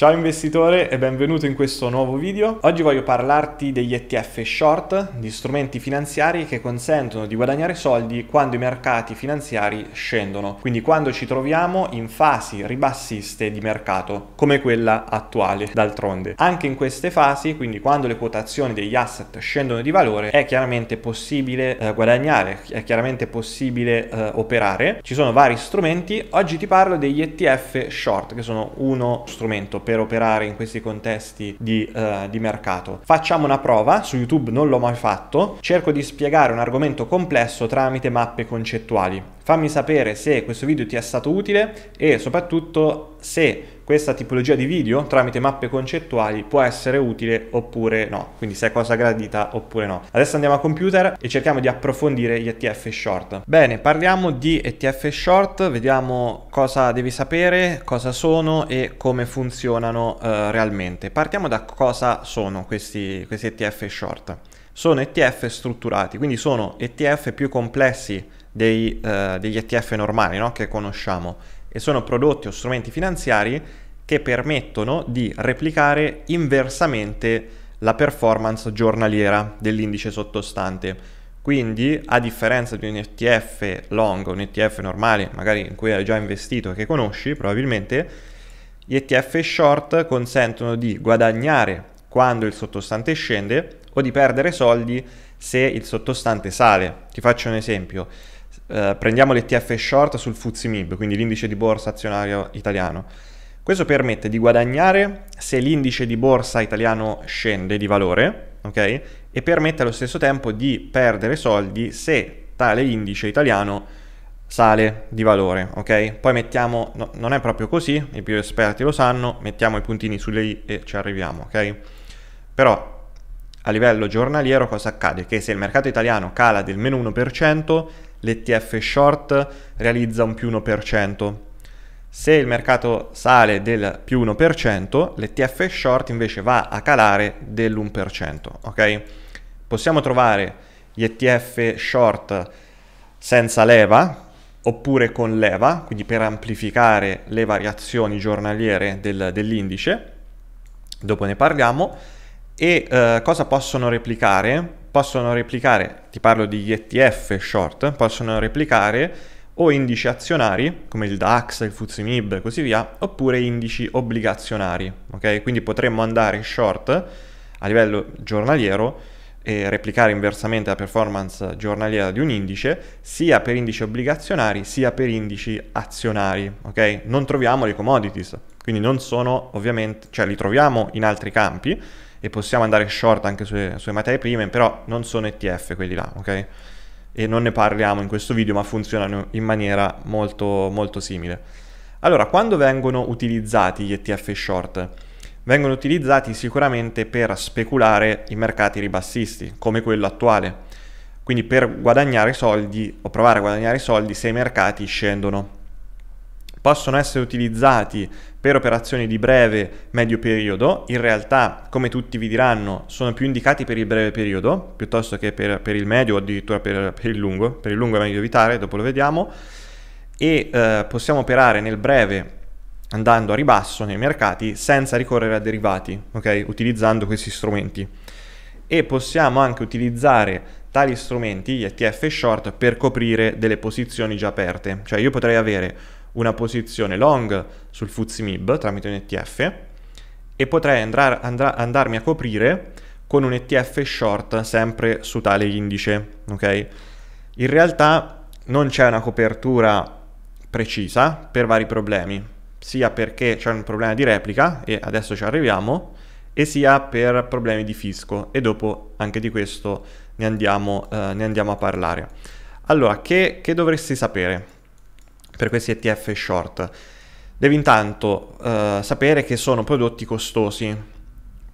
Ciao investitore e benvenuto in questo nuovo video. Oggi voglio parlarti degli ETF short, di strumenti finanziari che consentono di guadagnare soldi quando i mercati finanziari scendono, quindi quando ci troviamo in fasi ribassiste di mercato, come quella attuale d'altronde. Anche in queste fasi, quindi quando le quotazioni degli asset scendono di valore, è chiaramente possibile eh, guadagnare, è chiaramente possibile eh, operare. Ci sono vari strumenti, oggi ti parlo degli ETF short, che sono uno strumento per operare in questi contesti di, uh, di mercato. Facciamo una prova, su YouTube non l'ho mai fatto, cerco di spiegare un argomento complesso tramite mappe concettuali fammi sapere se questo video ti è stato utile e soprattutto se questa tipologia di video tramite mappe concettuali può essere utile oppure no, quindi se è cosa gradita oppure no. Adesso andiamo a computer e cerchiamo di approfondire gli ETF short. Bene, parliamo di ETF short, vediamo cosa devi sapere, cosa sono e come funzionano eh, realmente. Partiamo da cosa sono questi, questi ETF short. Sono ETF strutturati, quindi sono ETF più complessi dei, eh, degli ETF normali no? che conosciamo e sono prodotti o strumenti finanziari che permettono di replicare inversamente la performance giornaliera dell'indice sottostante. Quindi, a differenza di un ETF long, un ETF normale, magari in cui hai già investito e che conosci probabilmente, gli ETF short consentono di guadagnare quando il sottostante scende o di perdere soldi se il sottostante sale. Ti faccio un esempio. Eh, prendiamo l'ETF short sul FUZIMIB, quindi l'indice di borsa azionario italiano. Questo permette di guadagnare se l'indice di borsa italiano scende di valore, ok? E permette allo stesso tempo di perdere soldi se tale indice italiano sale di valore, ok? Poi mettiamo, no, non è proprio così, i più esperti lo sanno, mettiamo i puntini sulle i e ci arriviamo, ok? Però a livello giornaliero cosa accade? Che se il mercato italiano cala del meno 1%, l'ETF short realizza un più 1%. Se il mercato sale del più 1%, l'ETF short invece va a calare dell'1%, ok? Possiamo trovare gli ETF short senza leva oppure con leva, quindi per amplificare le variazioni giornaliere del, dell'indice, dopo ne parliamo, e eh, cosa possono replicare? possono replicare, ti parlo di ETF short, possono replicare o indici azionari, come il DAX, il FTSE MIB e così via, oppure indici obbligazionari, ok? Quindi potremmo andare short a livello giornaliero e replicare inversamente la performance giornaliera di un indice, sia per indici obbligazionari sia per indici azionari, ok? Non troviamo le commodities, quindi non sono ovviamente, cioè li troviamo in altri campi, e possiamo andare short anche sulle, sulle materie prime, però non sono ETF quelli là, ok? E non ne parliamo in questo video, ma funzionano in maniera molto, molto simile. Allora, quando vengono utilizzati gli ETF short? Vengono utilizzati sicuramente per speculare i mercati ribassisti, come quello attuale. Quindi per guadagnare soldi o provare a guadagnare soldi se i mercati scendono. Possono essere utilizzati per operazioni di breve medio periodo, in realtà come tutti vi diranno sono più indicati per il breve periodo piuttosto che per, per il medio o addirittura per, per, il lungo, per il lungo è meglio evitare, dopo lo vediamo, e eh, possiamo operare nel breve andando a ribasso nei mercati senza ricorrere a derivati, okay? utilizzando questi strumenti. E possiamo anche utilizzare tali strumenti, gli ETF short, per coprire delle posizioni già aperte. Cioè io potrei avere una posizione long sul FUZIMIB tramite un ETF e potrei andrar, andra, andarmi a coprire con un ETF short sempre su tale indice, ok? In realtà non c'è una copertura precisa per vari problemi, sia perché c'è un problema di replica e adesso ci arriviamo, e sia per problemi di fisco e dopo anche di questo ne andiamo, eh, ne andiamo a parlare. Allora, che, che dovresti sapere? per questi ETF short. Devi intanto eh, sapere che sono prodotti costosi.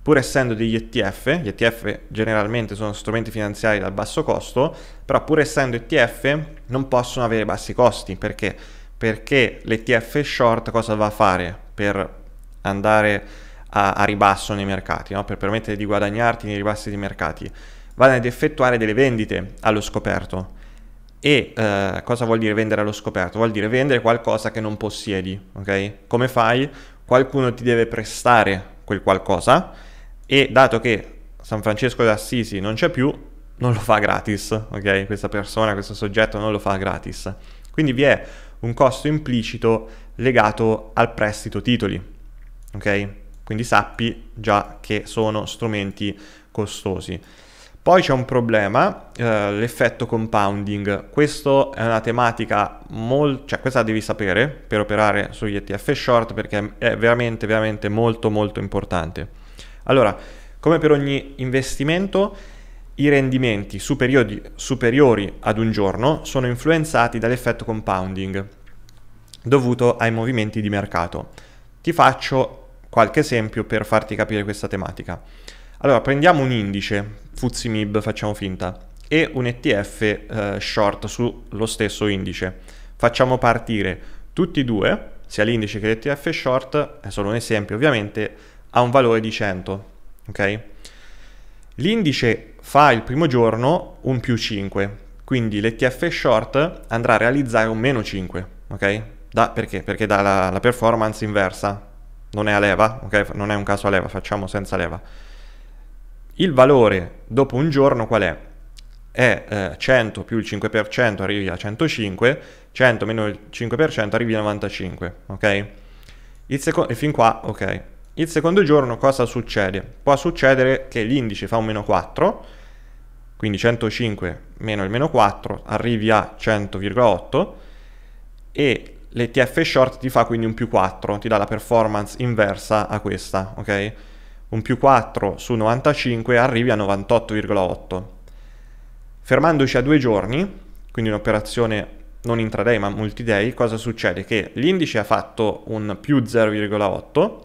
Pur essendo degli ETF, gli ETF generalmente sono strumenti finanziari dal basso costo, però pur essendo ETF non possono avere bassi costi. Perché? Perché l'ETF short cosa va a fare per andare a, a ribasso nei mercati, no? per permettere di guadagnarti nei ribassi dei mercati? Va ad effettuare delle vendite allo scoperto e eh, cosa vuol dire vendere allo scoperto? Vuol dire vendere qualcosa che non possiedi, ok? Come fai? Qualcuno ti deve prestare quel qualcosa e dato che San Francesco d'Assisi non c'è più, non lo fa gratis, ok? Questa persona, questo soggetto non lo fa gratis. Quindi vi è un costo implicito legato al prestito titoli, ok? Quindi sappi già che sono strumenti costosi. Poi c'è un problema, eh, l'effetto compounding. Questa è una tematica molto... cioè questa la devi sapere per operare sugli ETF short perché è veramente, veramente molto, molto importante. Allora, come per ogni investimento, i rendimenti superiori, superiori ad un giorno sono influenzati dall'effetto compounding dovuto ai movimenti di mercato. Ti faccio qualche esempio per farti capire questa tematica. Allora, prendiamo un indice, FUZIMIB facciamo finta, e un ETF eh, short sullo stesso indice. Facciamo partire tutti e due, sia l'indice che l'ETF short, è solo un esempio ovviamente, a un valore di 100, ok? L'indice fa il primo giorno un più 5, quindi l'ETF short andrà a realizzare un meno 5, ok? Da, perché? Perché dà la, la performance inversa, non è a leva, ok? Non è un caso a leva, facciamo senza leva il valore dopo un giorno qual è? È eh, 100 più il 5% arrivi a 105, 100 meno il 5% arrivi a 95, ok? Seco- e fin qua, ok. Il secondo giorno cosa succede? Può succedere che l'indice fa un meno 4, quindi 105 meno il meno 4 arrivi a 100,8 e l'ETF short ti fa quindi un più 4, ti dà la performance inversa a questa, ok? un più 4 su 95 arrivi a 98,8. Fermandoci a due giorni, quindi un'operazione non intraday ma multiday, cosa succede? Che l'indice ha fatto un più 0,8,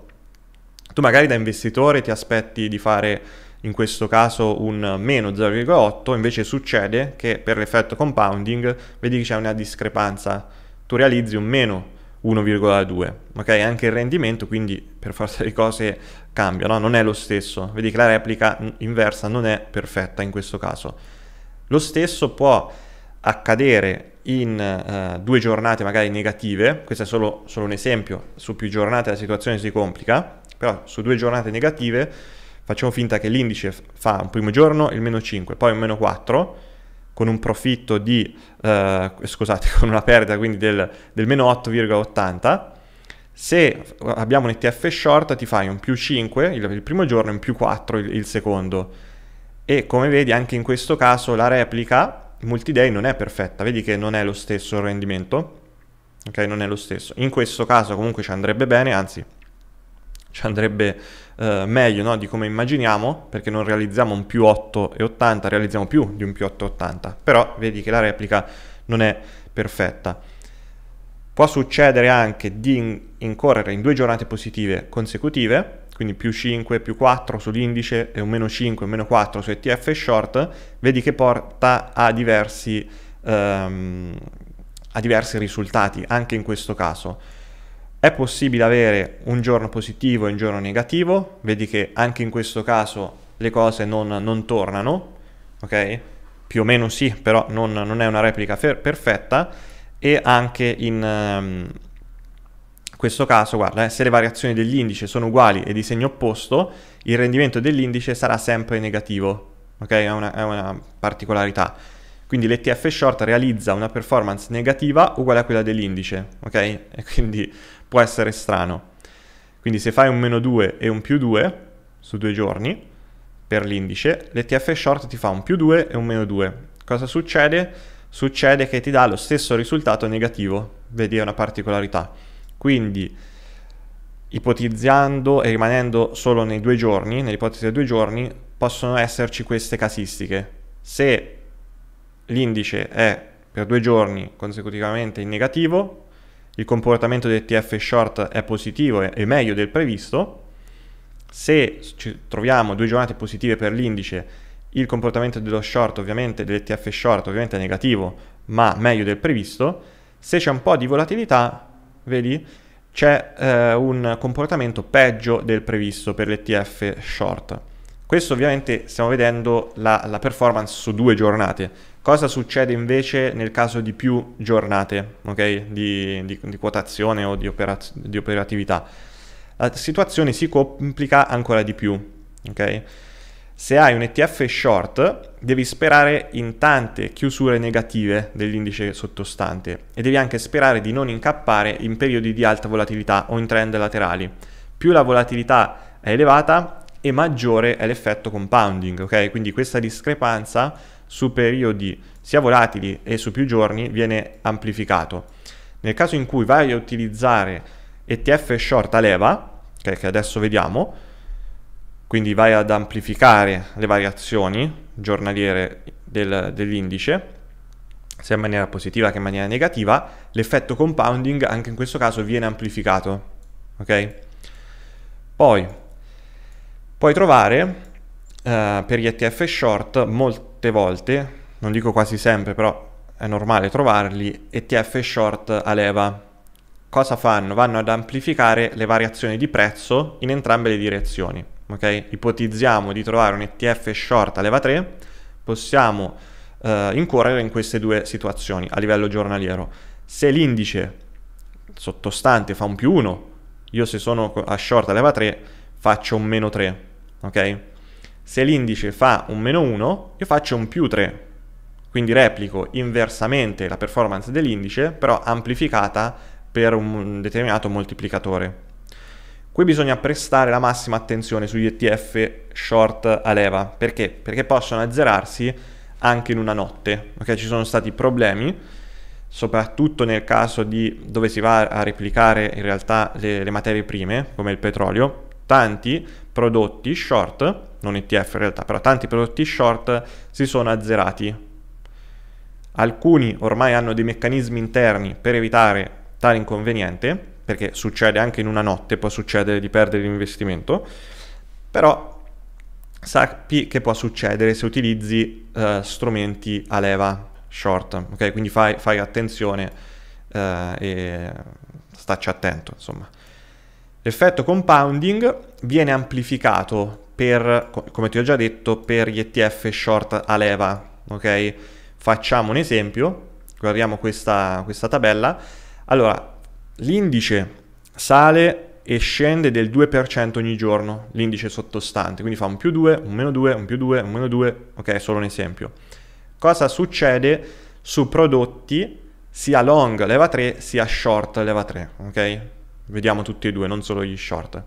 tu magari da investitore ti aspetti di fare in questo caso un meno 0,8, invece succede che per l'effetto compounding vedi che c'è una discrepanza, tu realizzi un meno 1,2. Ok, anche il rendimento, quindi per forza di cose cambia, no? non è lo stesso. Vedi che la replica inversa non è perfetta in questo caso. Lo stesso può accadere in uh, due giornate magari negative, questo è solo, solo un esempio, su più giornate la situazione si complica, però su due giornate negative facciamo finta che l'indice fa un primo giorno il meno 5, poi un meno 4, con un profitto di, eh, scusate, con una perdita quindi del, del meno 8,80. Se abbiamo un ETF short ti fai un più 5 il, il primo giorno e un più 4 il, il secondo. E come vedi anche in questo caso la replica multiday non è perfetta, vedi che non è lo stesso il rendimento. Ok, non è lo stesso. In questo caso comunque ci andrebbe bene, anzi ci andrebbe eh, meglio no? di come immaginiamo, perché non realizziamo un più 8,80, realizziamo più di un più 8,80, però vedi che la replica non è perfetta. Può succedere anche di incorrere in due giornate positive consecutive, quindi più 5, più 4 sull'indice e un meno 5, meno 4 su ETF short, vedi che porta a diversi, ehm, a diversi risultati, anche in questo caso. È possibile avere un giorno positivo e un giorno negativo, vedi che anche in questo caso le cose non, non tornano, ok? Più o meno sì, però non, non è una replica fer- perfetta e anche in um, questo caso, guarda, eh, se le variazioni dell'indice sono uguali e di segno opposto, il rendimento dell'indice sarà sempre negativo, ok? È una, è una particolarità. Quindi l'ETF short realizza una performance negativa uguale a quella dell'indice, ok? E quindi può essere strano. Quindi se fai un meno 2 e un più 2 su due giorni per l'indice, l'ETF short ti fa un più 2 e un meno 2. Cosa succede? Succede che ti dà lo stesso risultato negativo, vedi è una particolarità. Quindi ipotizzando e rimanendo solo nei due giorni, nell'ipotesi dei due giorni, possono esserci queste casistiche. Se l'indice è per due giorni consecutivamente in negativo, il comportamento del TF short è positivo e meglio del previsto, se ci troviamo due giornate positive per l'indice, il comportamento dello short ovviamente, dell'ETF short ovviamente è negativo, ma meglio del previsto, se c'è un po' di volatilità, vedi, c'è eh, un comportamento peggio del previsto per l'ETF short. Questo ovviamente stiamo vedendo la, la performance su due giornate. Cosa succede invece nel caso di più giornate okay? di, di, di, quotazione o di, operaz- di, operatività? La situazione si complica ancora di più. Okay? Se hai un ETF short, devi sperare in tante chiusure negative dell'indice sottostante e devi anche sperare di non incappare in periodi di alta volatilità o in trend laterali. Più la volatilità è elevata e maggiore è l'effetto compounding, ok? Quindi questa discrepanza su periodi sia volatili e su più giorni viene amplificato. Nel caso in cui vai a utilizzare ETF short a leva, okay, che adesso vediamo, quindi vai ad amplificare le variazioni giornaliere del, dell'indice, sia in maniera positiva che in maniera negativa, l'effetto compounding anche in questo caso viene amplificato, ok? Poi Puoi trovare eh, per gli ETF short molte volte, non dico quasi sempre, però è normale trovarli, ETF short a leva. Cosa fanno? Vanno ad amplificare le variazioni di prezzo in entrambe le direzioni. Okay? Ipotizziamo di trovare un ETF short a leva 3, possiamo eh, incorrere in queste due situazioni a livello giornaliero. Se l'indice sottostante fa un più 1, io se sono a short a leva 3 faccio un meno 3 ok? Se l'indice fa un meno 1, io faccio un più 3, quindi replico inversamente la performance dell'indice, però amplificata per un determinato moltiplicatore. Qui bisogna prestare la massima attenzione sugli ETF short a leva, perché? Perché possono azzerarsi anche in una notte, ok? Ci sono stati problemi, soprattutto nel caso di dove si va a replicare in realtà le, le materie prime, come il petrolio, tanti prodotti short, non ETF in realtà, però tanti prodotti short si sono azzerati. Alcuni ormai hanno dei meccanismi interni per evitare tale inconveniente, perché succede anche in una notte, può succedere di perdere l'investimento, però sappi che può succedere se utilizzi eh, strumenti a leva short, ok? Quindi fai, fai attenzione eh, e staci attento, insomma. L'effetto compounding viene amplificato per, come ti ho già detto, per gli ETF short a leva, ok? Facciamo un esempio, guardiamo questa, questa tabella. Allora, l'indice sale e scende del 2% ogni giorno l'indice sottostante, quindi fa un più 2, un meno 2, un più 2, un meno 2, ok, solo un esempio. Cosa succede su prodotti sia long leva 3 sia short leva 3, ok? Vediamo tutti e due, non solo gli short.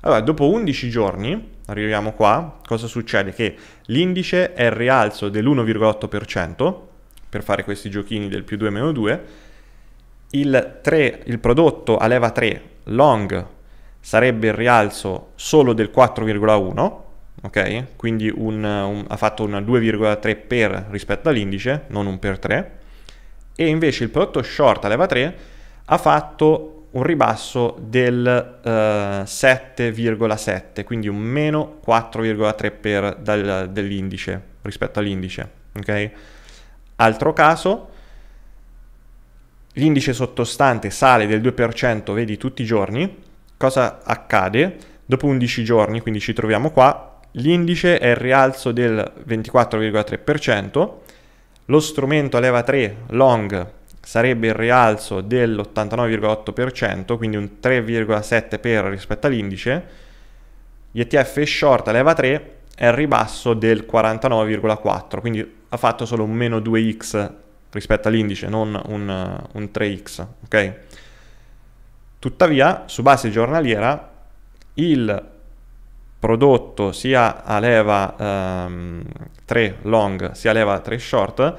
Allora, dopo 11 giorni, arriviamo qua, cosa succede? Che l'indice è il rialzo dell'1,8% per fare questi giochini del più 2 meno 2, il, 3, il prodotto a leva 3 long sarebbe il rialzo solo del 4,1, ok? Quindi un, un, ha fatto un 2,3 per rispetto all'indice, non un per 3, e invece il prodotto short a leva 3 ha fatto un ribasso del uh, eh, 7,7, quindi un meno 4,3 per dell'indice rispetto all'indice. Okay? Altro caso, l'indice sottostante sale del 2%, vedi, tutti i giorni. Cosa accade? Dopo 11 giorni, quindi ci troviamo qua, l'indice è il rialzo del 24,3%, lo strumento leva 3 long sarebbe il rialzo dell'89,8%, quindi un 3,7 per rispetto all'indice. Gli ETF short a leva 3 è il ribasso del 49,4, quindi ha fatto solo un meno 2x rispetto all'indice, non un, un 3x, ok? Tuttavia, su base giornaliera, il prodotto sia a leva ehm, 3 long sia a leva 3 short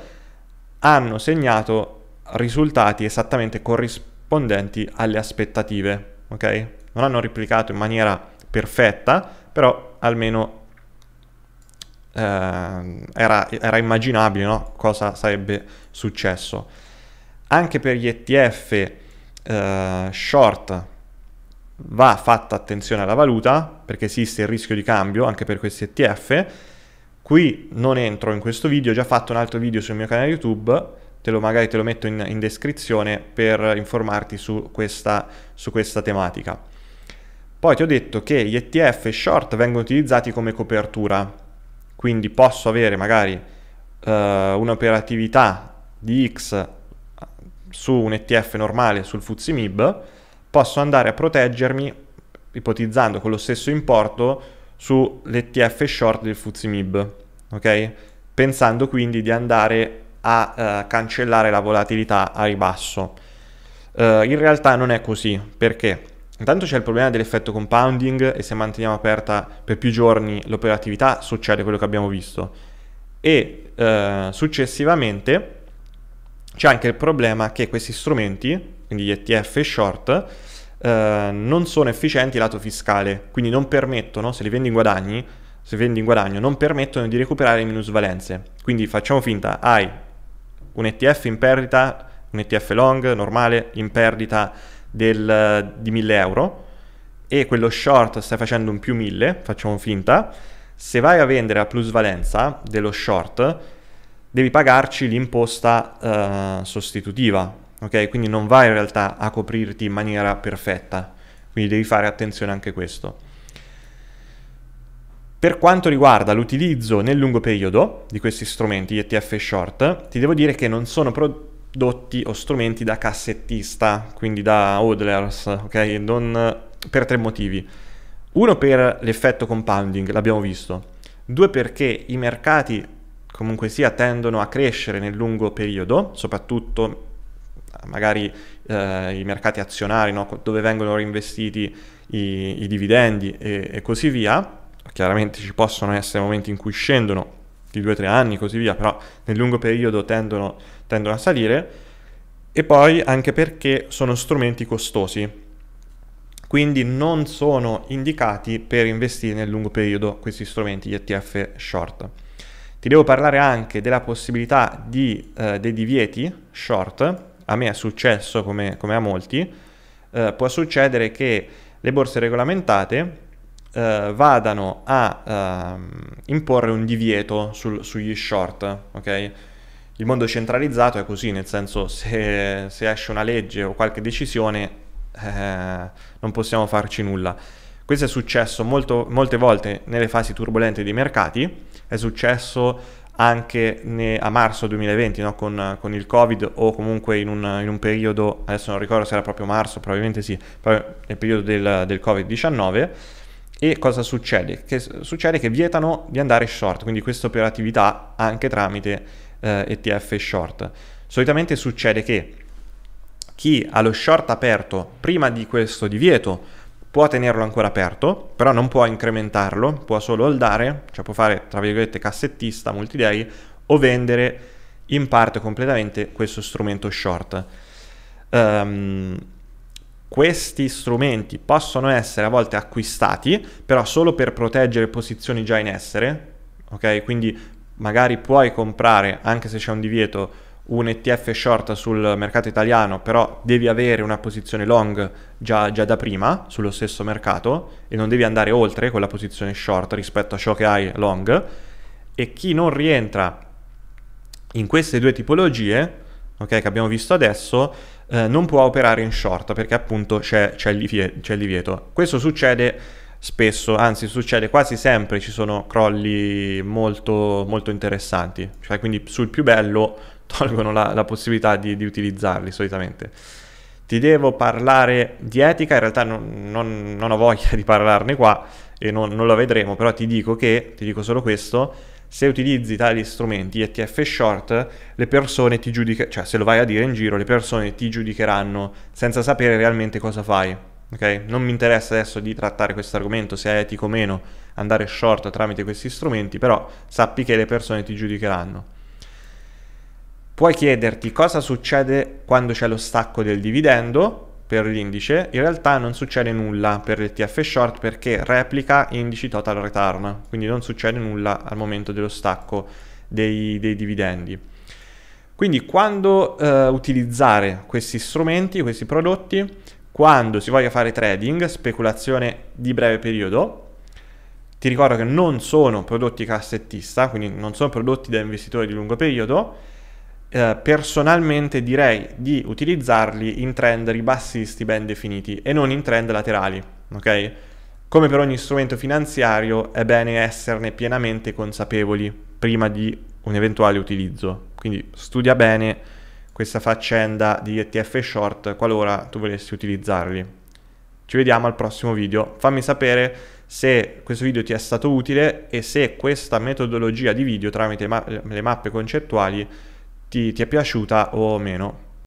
hanno segnato risultati esattamente corrispondenti alle aspettative, ok? Non hanno replicato in maniera perfetta, però almeno eh, era, era, immaginabile no? cosa sarebbe successo. Anche per gli ETF eh, short va fatta attenzione alla valuta perché esiste il rischio di cambio anche per questi ETF. Qui non entro in questo video, ho già fatto un altro video sul mio canale YouTube te lo, magari te lo metto in, in descrizione per informarti su questa, su questa tematica. Poi ti ho detto che gli ETF short vengono utilizzati come copertura, quindi posso avere magari uh, un'operatività di X su un ETF normale sul FTSE MIB, posso andare a proteggermi ipotizzando con lo stesso importo sull'ETF short del FTSE MIB, ok? Pensando quindi di andare a eh, cancellare la volatilità a ribasso. Eh, in realtà non è così, perché intanto c'è il problema dell'effetto compounding e se manteniamo aperta per più giorni l'operatività succede quello che abbiamo visto. E eh, successivamente c'è anche il problema che questi strumenti, quindi gli ETF e short, Uh, non sono efficienti lato fiscale, quindi non permettono, se li vendi in guadagni, se vendi in guadagno, non permettono di recuperare minusvalenze. Quindi facciamo finta, hai un ETF in perdita, un ETF long normale in perdita del, di 1000 euro e quello short stai facendo un più 1000, facciamo finta, se vai a vendere a plusvalenza dello short devi pagarci l'imposta eh, sostitutiva, ok? Quindi non vai in realtà a coprirti in maniera perfetta, quindi devi fare attenzione anche a questo. Per quanto riguarda l'utilizzo nel lungo periodo di questi strumenti ETF short, ti devo dire che non sono prodotti o strumenti da cassettista, quindi da hodlers, ok? Non, per tre motivi. Uno per l'effetto compounding, l'abbiamo visto. Due perché i mercati comunque sia tendono a crescere nel lungo periodo, soprattutto magari eh, i mercati azionari, no? dove vengono reinvestiti i, i dividendi e, e così via Chiaramente ci possono essere momenti in cui scendono di 2-3 anni e così via, però nel lungo periodo tendono, tendono a salire e poi anche perché sono strumenti costosi, quindi non sono indicati per investire nel lungo periodo questi strumenti, gli ETF short. Ti devo parlare anche della possibilità di, eh, dei divieti short, a me è successo come, come a molti, eh, può succedere che le borse regolamentate eh, vadano a eh, imporre un divieto sul, sugli short, ok? Il mondo centralizzato è così, nel senso se, se esce una legge o qualche decisione eh, non possiamo farci nulla. Questo è successo molto, molte volte nelle fasi turbolente dei mercati, è successo anche ne, a marzo 2020 no? con, con, il Covid o comunque in un, in un, periodo, adesso non ricordo se era proprio marzo, probabilmente sì, nel periodo del, del Covid-19 e cosa succede? Che succede che vietano di andare short, quindi questa operatività anche tramite eh, ETF short. Solitamente succede che chi ha lo short aperto prima di questo divieto può tenerlo ancora aperto, però non può incrementarlo, può solo holdare, cioè può fare tra virgolette cassettista, multiday, o vendere in parte completamente questo strumento short. Um, questi strumenti possono essere a volte acquistati, però solo per proteggere posizioni già in essere, ok? Quindi magari puoi comprare, anche se c'è un divieto, un ETF short sul mercato italiano, però devi avere una posizione long già, già da prima sullo stesso mercato e non devi andare oltre con la posizione short rispetto a ciò che hai long. E chi non rientra in queste due tipologie, ok, che abbiamo visto adesso, eh, non può operare in short perché appunto c'è, c'è, il divieto. Questo succede spesso, anzi succede quasi sempre, ci sono crolli molto, molto interessanti, cioè quindi sul più bello tolgono la, la possibilità di, di utilizzarli solitamente ti devo parlare di etica, in realtà non, non, non ho voglia di parlarne qua e non, non, la vedremo, però ti dico che, ti dico solo questo, se utilizzi tali strumenti, ETF short, le persone ti giudicheranno, cioè se lo vai a dire in giro, le persone ti giudicheranno senza sapere realmente cosa fai. Okay? Non mi interessa adesso di trattare questo argomento, se è etico o meno andare short tramite questi strumenti, però sappi che le persone ti giudicheranno. Puoi chiederti cosa succede quando c'è lo stacco del dividendo, per l'indice, in realtà non succede nulla per l'ETF short perché replica indici total return, quindi non succede nulla al momento dello stacco dei, dei dividendi. Quindi quando eh, utilizzare questi strumenti, questi prodotti? Quando si voglia fare trading, speculazione di breve periodo, ti ricordo che non sono prodotti cassettista, quindi non sono prodotti da investitore di lungo periodo, eh, personalmente direi di utilizzarli in trend ribassisti ben definiti e non in trend laterali, ok? Come per ogni strumento finanziario è bene esserne pienamente consapevoli prima di un eventuale utilizzo. Quindi studia bene questa faccenda di ETF short qualora tu volessi utilizzarli. Ci vediamo al prossimo video. Fammi sapere se questo video ti è stato utile e se questa metodologia di video tramite ma le mappe concettuali ti, ti è piaciuta o meno.